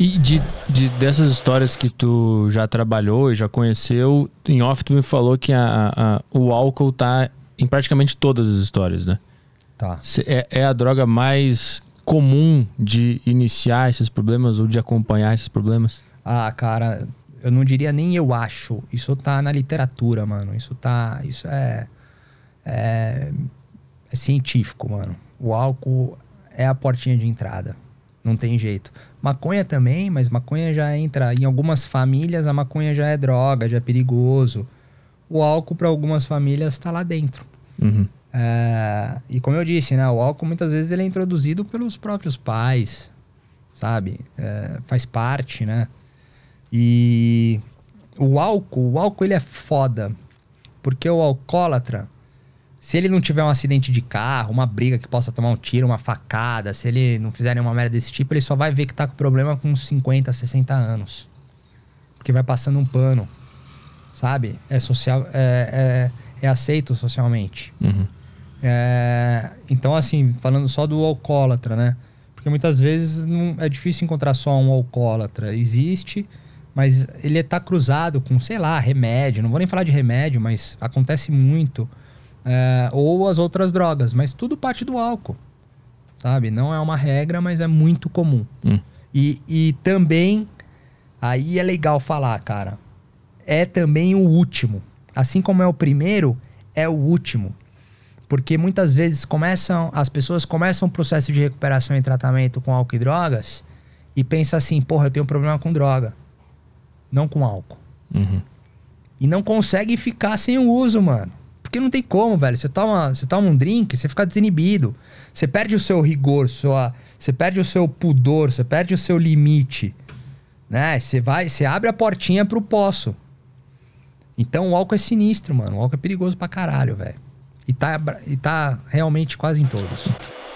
E de, de, dessas histórias que tu já trabalhou e já conheceu, em off tu me falou que a, a, o álcool tá em praticamente todas as histórias, né? Tá. É, é a droga mais comum de iniciar esses problemas ou de acompanhar esses problemas? Ah, cara, eu não diria nem eu acho. Isso tá na literatura, mano. Isso tá. Isso é. É, é científico, mano. O álcool é a portinha de entrada. Não tem jeito. Maconha também, mas maconha já entra. Em algumas famílias, a maconha já é droga, já é perigoso. O álcool, para algumas famílias, está lá dentro. Uhum. É, e como eu disse, né, o álcool muitas vezes ele é introduzido pelos próprios pais, sabe? É, faz parte, né? E o álcool, o álcool ele é foda. Porque o alcoólatra, se ele não tiver um acidente de carro, uma briga que possa tomar um tiro, uma facada, se ele não fizer nenhuma merda desse tipo, ele só vai ver que tá com problema com 50, 60 anos. Porque vai passando um pano. Sabe? É social. É, é, é aceito socialmente. Uhum. É, então, assim, falando só do alcoólatra, né? Porque muitas vezes não, é difícil encontrar só um alcoólatra. Existe, mas ele tá cruzado com, sei lá, remédio. Não vou nem falar de remédio, mas acontece muito é, ou as outras drogas, mas tudo parte do álcool, sabe? Não é uma regra, mas é muito comum. Hum. E, e também, aí é legal falar, cara, é também o último. Assim como é o primeiro, é o último. Porque muitas vezes começam, as pessoas começam o processo de recuperação e tratamento com álcool e drogas e pensa assim, porra, eu tenho um problema com droga, não com álcool. Uhum. E não consegue ficar sem o uso, mano. Porque não tem como, velho. Você toma, você toma um drink, você fica desinibido. Você perde o seu rigor, sua, você perde o seu pudor, você perde o seu limite. Né? Você vai, você abre a portinha pro poço. Então o álcool é sinistro, mano. O álcool é perigoso pra caralho, velho. E tá, e tá realmente quase em todos.